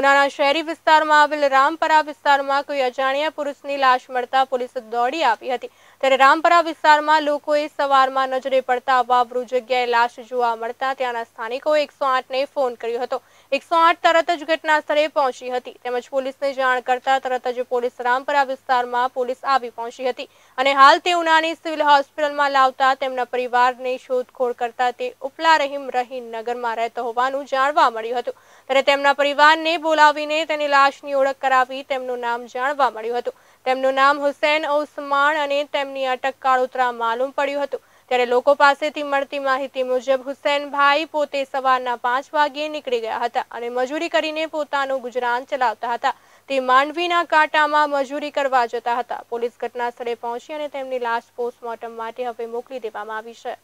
ઉનાના શહેરી વિસ્તારમાં આવેલ રામપરા વિસ્તારમાં કોઈ અજાણ્યા પુરુષની લાશ મળતા પોલીસ દોડી આપી હતી તરે રામપરા વિસ્તારમાં લોકોએ સવારમાં નજરે પડતા વાવરૂ જગ્યાએ લાશ જોવા મળતા ત્યાંના સ્થાનિકોએ 108 ને ફોન કર્યો હતો 108 તરત જ ઘટનાસ્થળે પહોંચી હતી તેમજ પોલીસને જાણ કરતા તરત જ પોલીસ રામપરા વિસ્તારમાં પોલીસ આવી પહોંચી હતી અને હાલતે ઉનાની સિવિલ હોસ્પિટલમાં લાવતા તેના પરિવારને શోధખોળ કરતા તે ઉપલા રહીમ રહીન નગરમાં રહેતો હોવાનું જાણવા મળ્યું હતું ત્યારે તેના પરિવારને બોલાવીને તેની લાશની ઓળખ કરાવી તેમનું નામ જાણવા મળ્યું હતું તેમનું નામ हुसैन ઉસ્માન અને તેમની આટક カロ ત્રા मालूम પડ્યું હતું ત્યારે લોકો પાસેથી મળતી માહિતી મુજબ हुसैनભાઈ પોતે સવારના 5 વાગે નીકળી ગયા હતા અને મજૂરી કરીને પોતાનો ગુજરાન ચલાવતા હતા તે માંડવીના કાટામાં મજૂરી કરવા જતા હતા પોલીસ ઘટનાસ્થળે પહોંચી અને તેમની લાશ પોસ્ટમોર્ટમ માટે હવે મોકલી દેવામાં આવી છે